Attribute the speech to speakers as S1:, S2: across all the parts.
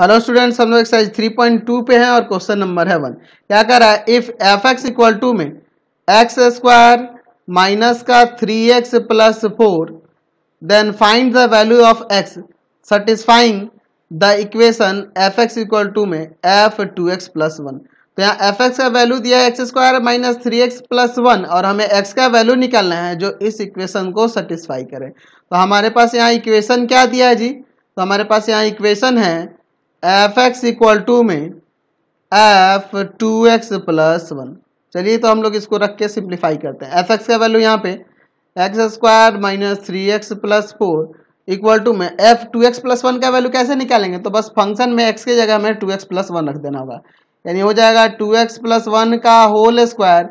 S1: hello students हम लोग exercise three point two पे हैं और क्वेश्चन नंबर है वन क्या कह रहा है if F X equal to में एक्स स्क्वायर माइनस का three X plus four then find the value of X satisfying the equation F X equal to में F two X plus one तो यहाँ F X का value दिया है X square minus three X plus one और हमें x का value निकालना है जो इस इक्वेशन को सेटिस्फाई करें तो हमारे पास यहाँ इक्वेशन क्या दिया है जी तो हमारे पास यहाँ इक्वेशन है एफ एक्स इक्वल टू में F two X plus one चलिए तो हम लोग इसको रख के सिंप्लीफाई करते हैं एफ एक्स का वैल्यू यहाँ पे X square minus three X plus four equal to में F two X plus one का वैल्यू कैसे निकालेंगे तो बस फंक्शन में एक्स के जगह हमें टू एक्स प्लस वन रख देना होगा यानी हो जाएगा टू एक्स प्लस वन का whole square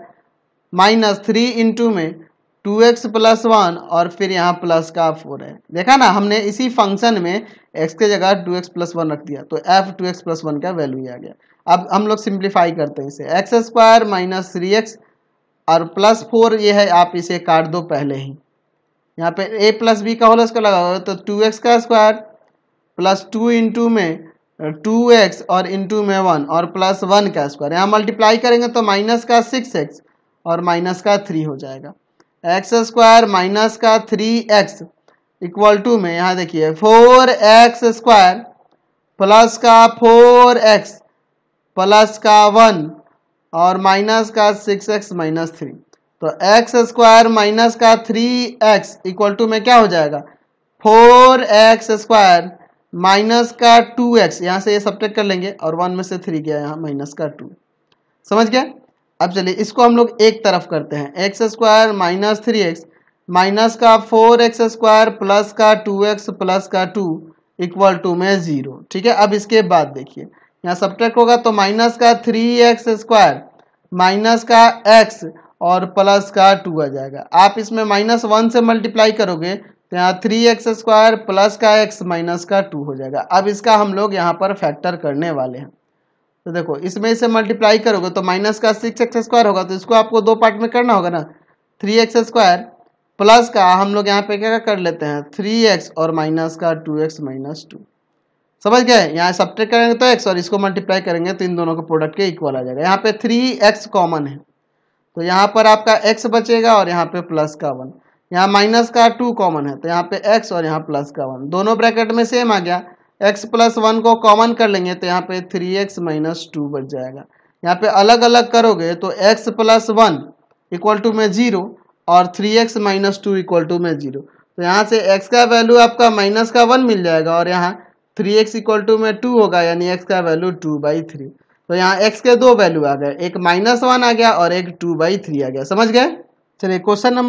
S1: minus three into में टू एक्स प्लस वन और फिर यहाँ प्लस का फोर है देखा ना हमने इसी फंक्शन में एक्स के जगह टू एक्स प्लस वन रख दिया तो F two X plus one का वैल्यू आ गया अब हम लोग सिंप्लीफाई करते हैं इसे X square minus three X और प्लस फोर ये है आप इसे काट दो पहले ही यहाँ पे ए प्लस बी का होल स्क्वायर लगा हुआ तो टू एक्स का स्क्वायर प्लस टू इंटू में टू एक्स और इंटू में वन और प्लस वन का स्क्वायर यहाँ मल्टीप्लाई करेंगे तो माइनस का सिक्स एक्स और माइनस का थ्री हो जाएगा एक्स स्क्वायर माइनस का थ्री एक्स इक्वल टू में यहाँ देखिए फोर एक्स स्क्वायर प्लस का फोर एक्स प्लस का वन और माइनस का सिक्स एक्स माइनस थ्री तो एक्स स्क्वायर माइनस का थ्री एक्स इक्वल टू में क्या हो जाएगा फोर एक्स स्क्वायर माइनस का टू एक्स यहाँ से ये सब कर लेंगे और वन में से थ्री गया यहाँ माइनस का टू समझ गया अब चलिए इसको हम लोग एक तरफ करते हैं X square minus three X minus का फोर एक्स स्क्वायर प्लस का टू एक्स प्लस का टू इक्वल टू में ज़ीरो ठीक है अब इसके बाद देखिए यहाँ सब्ट्रैक्ट होगा तो माइनस का थ्री एक्स स्क्वायर माइनस का एक्स और प्लस का टू आ जाएगा आप इसमें माइनस वन से मल्टीप्लाई करोगे तो यहाँ थ्री एक्स स्क्वायर प्लस का एक्स माइनस का टू हो जाएगा अब इसका हम लोग यहाँ पर फैक्टर करने वाले हैं तो देखो इसमें इसे मल्टीप्लाई करोगे तो माइनस का सिक्स एक्स स्क्वायर होगा तो इसको आपको दो पार्ट में करना होगा ना थ्री एक्स स्क्वायर प्लस का हम लोग यहाँ पे क्या कर लेते हैं थ्री एक्स और माइनस का टू एक्स माइनस टू समझ गए यहाँ सब्ट्रैक्ट करेंगे तो एक्स और इसको मल्टीप्लाई करेंगे तो इन दोनों के प्रोडक्ट के इक्वल आ जाएगा यहाँ पे थ्री एक्स कॉमन है तो यहाँ पर आपका एक्स बचेगा और यहाँ पे प्लस का वन यहाँ माइनस का टू कॉमन है तो यहाँ पे एक्स और यहाँ प्लस का वन दोनों ब्रैकेट में सेम आ गया एक्स प्लस वन को कॉमन कर लेंगे तो यहाँ पे थ्री एक्स माइनस टू बच जाएगा यहाँ पे अलग अलग करोगे तो X plus one equal to में जीरो और three X minus two equal to में जीरो तो यहाँ से एक्स का वैल्यू आपका माइनस का वन मिल जाएगा और यहाँ थ्री एक्स इक्वल टू में टू होगा यानी एक्स का वैल्यू टू बाई थ्री तो यहाँ एक्स के दो वैल्यू आ गए एक माइनस वन आ गया और एक टू बाई थ्री आ गया समझ गए चलिए क्वेश्चन नंबर